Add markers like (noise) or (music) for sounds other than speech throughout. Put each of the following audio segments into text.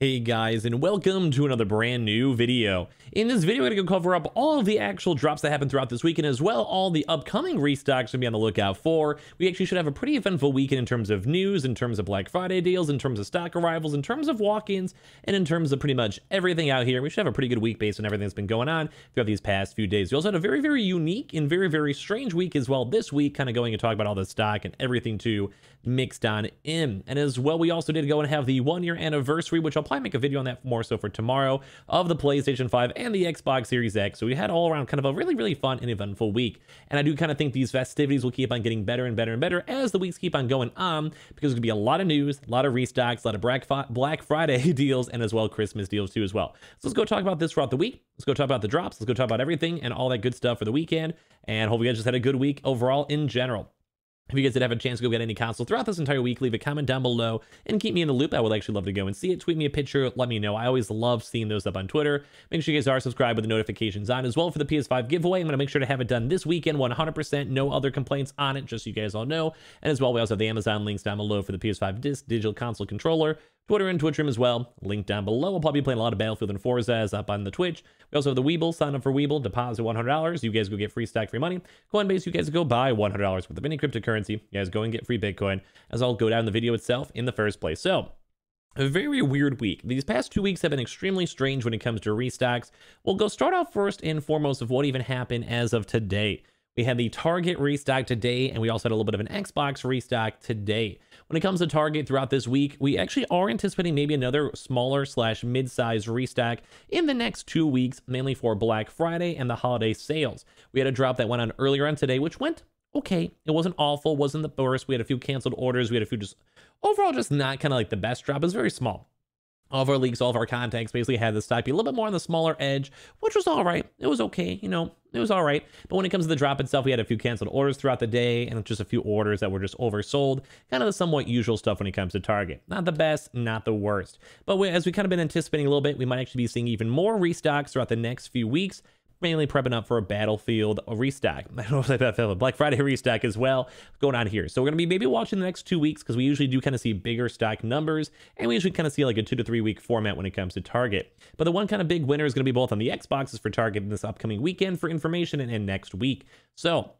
Hey guys, and welcome to another brand new video. In this video, we're gonna go cover up all of the actual drops that happened throughout this weekend, as well all the upcoming restocks to be on the lookout for. We actually should have a pretty eventful weekend in terms of news, in terms of Black Friday deals, in terms of stock arrivals, in terms of walk-ins, and in terms of pretty much everything out here. We should have a pretty good week based on everything that's been going on throughout these past few days. We also had a very, very unique and very, very strange week as well this week, kind of going and talking about all the stock and everything too mixed on in. And as well, we also did go and have the one-year anniversary, which I'll probably make a video on that more so for tomorrow of the PlayStation 5 and the Xbox Series X. So we had all around kind of a really, really fun and eventful week. And I do kind of think these festivities will keep on getting better and better and better as the weeks keep on going on because there's going to be a lot of news, a lot of restocks, a lot of Black Friday (laughs) deals, and as well Christmas deals too as well. So let's go talk about this throughout the week. Let's go talk about the drops. Let's go talk about everything and all that good stuff for the weekend. And hope you guys just had a good week overall in general. If you guys did have a chance to go get any console throughout this entire week, leave a comment down below and keep me in the loop. I would actually love to go and see it. Tweet me a picture. Let me know. I always love seeing those up on Twitter. Make sure you guys are subscribed with the notifications on as well for the PS5 giveaway. I'm going to make sure to have it done this weekend, 100%. No other complaints on it, just so you guys all know. And as well, we also have the Amazon links down below for the PS5 disc, digital console controller, Twitter and Twitch room as well. Link down below. I'll probably be playing a lot of Battlefield and Forza as up on the Twitch. We also have the Weeble. Sign up for Weeble. Deposit $100. You guys go get free stack free money. Coinbase, you guys go buy $100 worth of any cryptocurrency. You guys go and get free Bitcoin as I'll go down the video itself in the first place. So a very weird week. These past two weeks have been extremely strange when it comes to restocks. We'll go start off first and foremost of what even happened as of today. We had the Target restock today, and we also had a little bit of an Xbox restock today. When it comes to Target throughout this week, we actually are anticipating maybe another smaller slash mid-size restock in the next two weeks, mainly for Black Friday and the holiday sales. We had a drop that went on earlier on today, which went okay. It wasn't awful, wasn't the worst. We had a few canceled orders. We had a few just overall just not kind of like the best drop. It was very small all of our leaks, all of our contacts basically had this type be a little bit more on the smaller edge, which was all right. It was okay, you know, it was all right. But when it comes to the drop itself, we had a few canceled orders throughout the day and just a few orders that were just oversold. Kind of the somewhat usual stuff when it comes to Target. Not the best, not the worst. But as we kind of been anticipating a little bit, we might actually be seeing even more restocks throughout the next few weeks mainly prepping up for a Battlefield a restack. (laughs) I don't know if that's a Black Friday restack as well going on here. So we're going to be maybe watching the next two weeks because we usually do kind of see bigger stack numbers and we usually kind of see like a two to three week format when it comes to Target. But the one kind of big winner is going to be both on the Xboxes for Target in this upcoming weekend for information and, and next week. So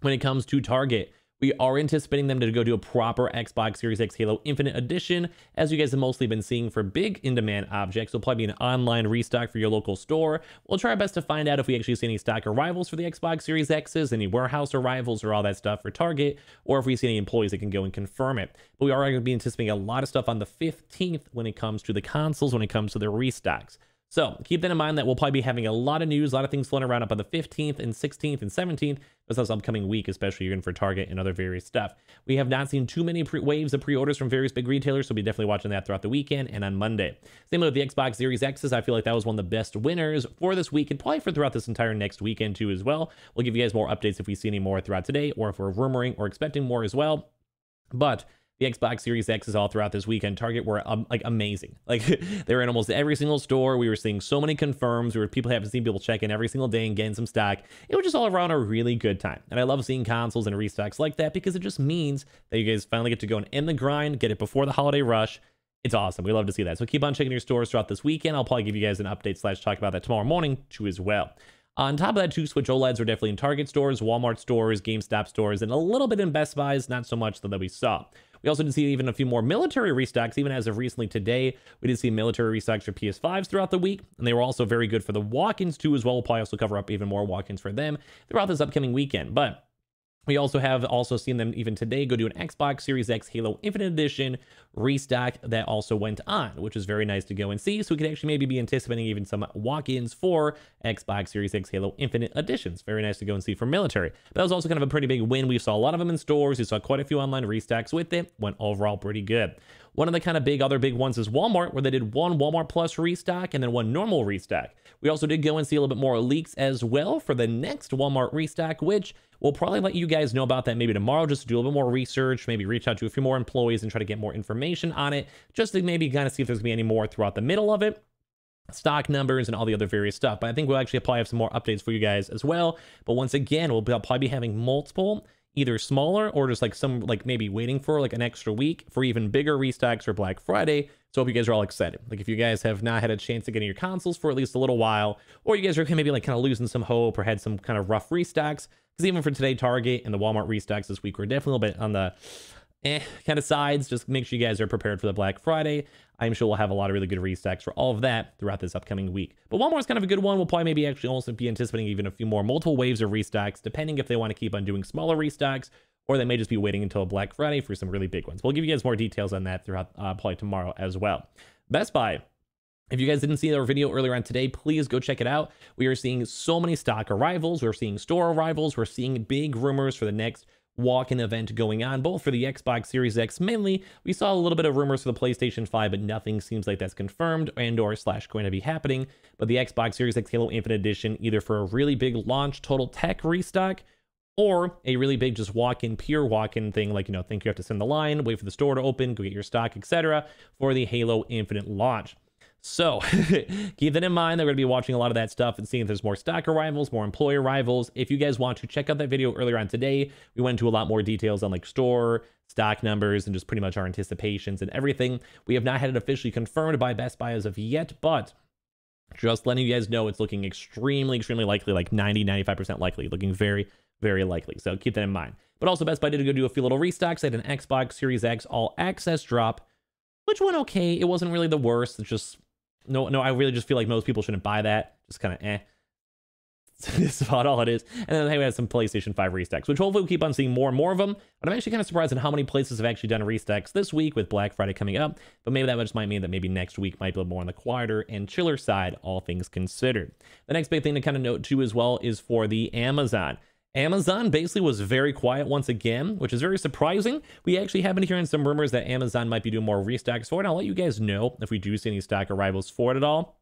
when it comes to Target, we are anticipating them to go do a proper Xbox Series X Halo Infinite Edition, as you guys have mostly been seeing for big in-demand objects. It'll probably be an online restock for your local store. We'll try our best to find out if we actually see any stock arrivals for the Xbox Series X's, any warehouse arrivals or all that stuff for Target, or if we see any employees that can go and confirm it. But we are going to be anticipating a lot of stuff on the 15th when it comes to the consoles, when it comes to the restocks. So keep that in mind that we'll probably be having a lot of news, a lot of things floating around up on the 15th and 16th and 17th this upcoming week, especially in for Target and other various stuff. We have not seen too many waves of pre-orders from various big retailers, so we'll be definitely watching that throughout the weekend and on Monday. Same with the Xbox Series X's. I feel like that was one of the best winners for this week and probably for throughout this entire next weekend too as well. We'll give you guys more updates if we see any more throughout today or if we're rumoring or expecting more as well. But the Xbox Series X is all throughout this weekend. Target were um, like amazing. (laughs) Like they were in almost every single store. We were seeing so many confirms. We were people having seen people check in every single day and getting some stock. It was just all around a really good time. And I love seeing consoles and restocks like that because it just means that you guys finally get to go and end the grind, get it before the holiday rush it's awesome. We love to see that. So keep on checking your stores throughout this weekend. I'll probably give you guys an update slash talk about that tomorrow morning too as well. On top of that, too, Switch OLEDs are definitely in Target stores, Walmart stores, GameStop stores, and a little bit in Best Buys, not so much though that we saw. We also did see even a few more military restocks, even as of recently today. We did see military restocks for PS5s throughout the week, and they were also very good for the walk-ins too as well. We'll probably also cover up even more walk-ins for them throughout this upcoming weekend. But we also have also seen them even today go do an Xbox Series X Halo Infinite Edition restock that also went on, which is very nice to go and see. So we could actually maybe be anticipating even some walk-ins for Xbox Series X Halo Infinite Editions. Very nice to go and see for military. But that was also kind of a pretty big win. We saw a lot of them in stores. We saw quite a few online restocks with it. Went overall pretty good. One of the kind of big other big ones is Walmart, where they did one Walmart Plus restock and then one normal restock. We also did go and see a little bit more leaks as well for the next Walmart restock, which we'll probably let you guys know about that maybe tomorrow, just to do a little bit more research, maybe reach out to a few more employees and try to get more information on it, just to maybe kind of see if there's gonna be any more throughout the middle of it stock numbers and all the other various stuff. But I think we'll actually probably have some more updates for you guys as well. But once again, we'll probably be having multiple either smaller or just like some like maybe waiting for like an extra week for even bigger restocks for Black Friday. So hope you guys are all excited. Like if you guys have not had a chance to get in your consoles for at least a little while, or you guys are maybe like kind of losing some hope or had some kind of rough restocks, because even for today, Target and the Walmart restocks this week were definitely a little bit on the eh kind of sides. Just make sure you guys are prepared for the Black Friday. I'm sure we'll have a lot of really good restacks for all of that throughout this upcoming week. But one more is kind of a good one. We'll probably maybe actually also be anticipating even a few more multiple waves of restocks, depending if they want to keep on doing smaller restocks or they may just be waiting until Black Friday for some really big ones. We'll give you guys more details on that throughout uh, probably tomorrow as well. Best Buy. If you guys didn't see our video earlier on today, please go check it out. We are seeing so many stock arrivals. We're seeing store arrivals. We're seeing big rumors for the next walk-in event going on, both for the Xbox Series X mainly. We saw a little bit of rumors for the PlayStation 5, but nothing seems like that's confirmed and or slash going to be happening. But the Xbox Series X Halo Infinite Edition, either for a really big launch total tech restock, or a really big just walk-in, pure walk-in thing, like, you know, think you have to send the line, wait for the store to open, go get your stock, etc., for the Halo Infinite launch. So (laughs) keep that in mind. They're going to be watching a lot of that stuff and seeing if there's more stock arrivals, more employer arrivals. If you guys want to check out that video earlier on today, we went into a lot more details on like store, stock numbers, and just pretty much our anticipations and everything. We have not had it officially confirmed by Best Buy as of yet, but just letting you guys know it's looking extremely, extremely likely, like 90, 95% likely, looking very, very likely. So keep that in mind. But also Best Buy did go do a few little restocks. They had an Xbox Series X All Access drop, which went okay. It wasn't really the worst. It's just no, no, I really just feel like most people shouldn't buy that. Just kind of eh. (laughs) That's about all it is. And then hey, we have some PlayStation 5 restacks, which hopefully we'll keep on seeing more and more of them. But I'm actually kind of surprised at how many places have actually done restacks this week with Black Friday coming up. But maybe that just might mean that maybe next week might be a little more on the quieter and chiller side, all things considered. The next big thing to kind of note too as well is for the Amazon. Amazon basically was very quiet once again, which is very surprising. We actually have been hearing some rumors that Amazon might be doing more restocks for it. I'll let you guys know if we do see any stock arrivals for it at all.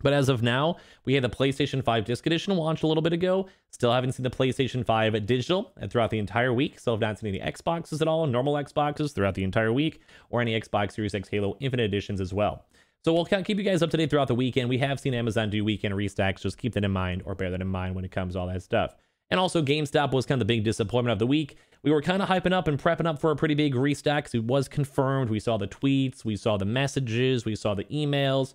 But as of now, we had the PlayStation 5 Disc Edition launch a little bit ago. Still haven't seen the PlayStation 5 digital throughout the entire week. Still have not seen any Xboxes at all, normal Xboxes throughout the entire week, or any Xbox Series X Halo Infinite Editions as well. So we'll keep you guys up to date throughout the weekend. We have seen Amazon do weekend restocks. Just keep that in mind or bear that in mind when it comes to all that stuff. And also GameStop was kind of the big disappointment of the week. We were kind of hyping up and prepping up for a pretty big restock. It was confirmed. We saw the tweets. We saw the messages. We saw the emails.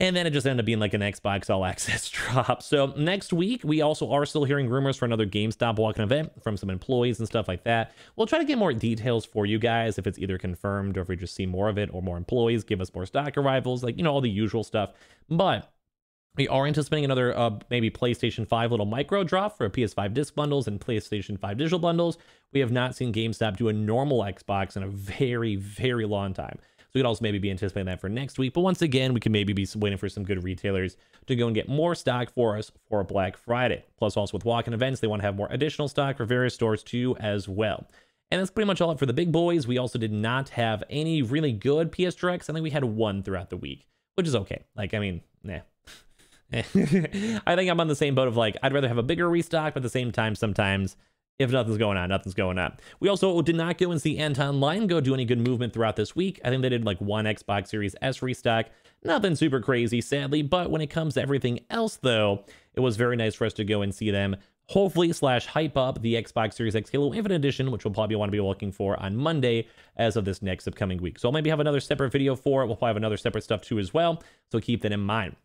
And then it just ended up being like an Xbox All Access (laughs) drop. So next week, we also are still hearing rumors for another GameStop walking event from some employees and stuff like that. We'll try to get more details for you guys if it's either confirmed or if we just see more of it or more employees give us more stock arrivals, like, you know, all the usual stuff. But we are anticipating another uh, maybe PlayStation 5 little micro drop for PS5 disc bundles and PlayStation 5 digital bundles. We have not seen GameStop do a normal Xbox in a very, very long time. So we could also maybe be anticipating that for next week. But once again, we could maybe be waiting for some good retailers to go and get more stock for us for Black Friday. Plus, also with walk-in events, they want to have more additional stock for various stores too as well. And that's pretty much all it for the big boys. We also did not have any really good PS directs. I think we had one throughout the week, which is okay. Like, I mean, nah, (laughs) I think I'm on the same boat of like, I'd rather have a bigger restock, but at the same time, sometimes if nothing's going on, nothing's going on. We also did not go and see Anton Line go do any good movement throughout this week. I think they did like one Xbox Series S restock. Nothing super crazy, sadly, but when it comes to everything else, though, it was very nice for us to go and see them hopefully slash hype up the Xbox Series X Halo Infinite Edition, which we'll probably want to be looking for on Monday as of this next upcoming week. So I'll maybe have another separate video for it. We'll probably have another separate stuff too as well. So keep that in mind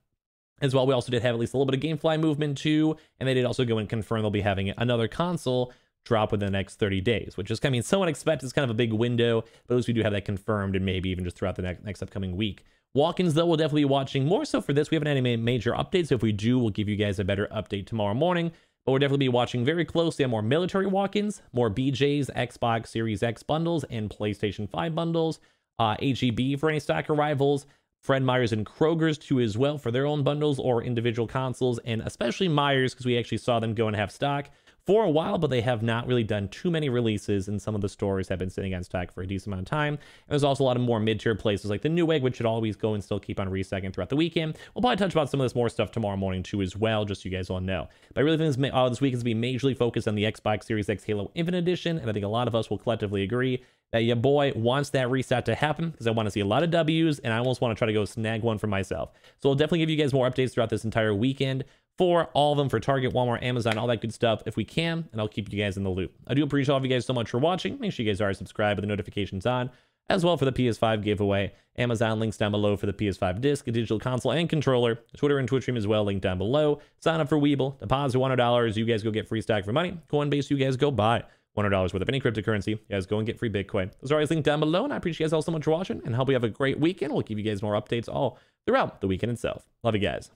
as well. We also did have at least a little bit of Gamefly movement too, and they did also go and confirm they'll be having another console drop within the next 30 days, which is, I mean, somewhat expected. It's kind of a big window, but at least we do have that confirmed and maybe even just throughout the next, next upcoming week. Walk-ins, though, we'll definitely be watching more so for this. We haven't had any major updates, so if we do, we'll give you guys a better update tomorrow morning. But we'll definitely be watching very closely on more military walk-ins, more BJs, Xbox Series X bundles, and PlayStation 5 bundles, uh, AGB for any stock arrivals, Fred Myers and Kroger's too as well for their own bundles or individual consoles, and especially Myers because we actually saw them go and have stock for a while, but they have not really done too many releases, and some of the stores have been sitting against stock for a decent amount of time. And there's also a lot of more mid-tier places like the Newegg, which should always go and still keep on resetting throughout the weekend. We'll probably touch about some of this more stuff tomorrow morning too as well, just so you guys all know. But I really think this, uh, this week is going to be majorly focused on the Xbox Series X Halo Infinite Edition, and I think a lot of us will collectively agree that your boy wants that reset to happen because I want to see a lot of W's and I almost want to try to go snag one for myself. So I'll definitely give you guys more updates throughout this entire weekend for all of them for Target, Walmart, Amazon, all that good stuff if we can, and I'll keep you guys in the loop. I do appreciate all of you guys so much for watching. Make sure you guys are subscribed with the notifications on, as well for the PS5 giveaway. Amazon links down below for the PS5 disc, a digital console, and controller. Twitter and Twitch stream as well, linked down below. Sign up for Weeble. Deposit $100. You guys go get free stock for money. Coinbase, you guys go buy. $100 worth of any cryptocurrency. You guys go and get free Bitcoin. Those are always linked down below, and I appreciate you guys all so much for watching, and hope you have a great weekend. We'll give you guys more updates all throughout the weekend itself. Love you guys.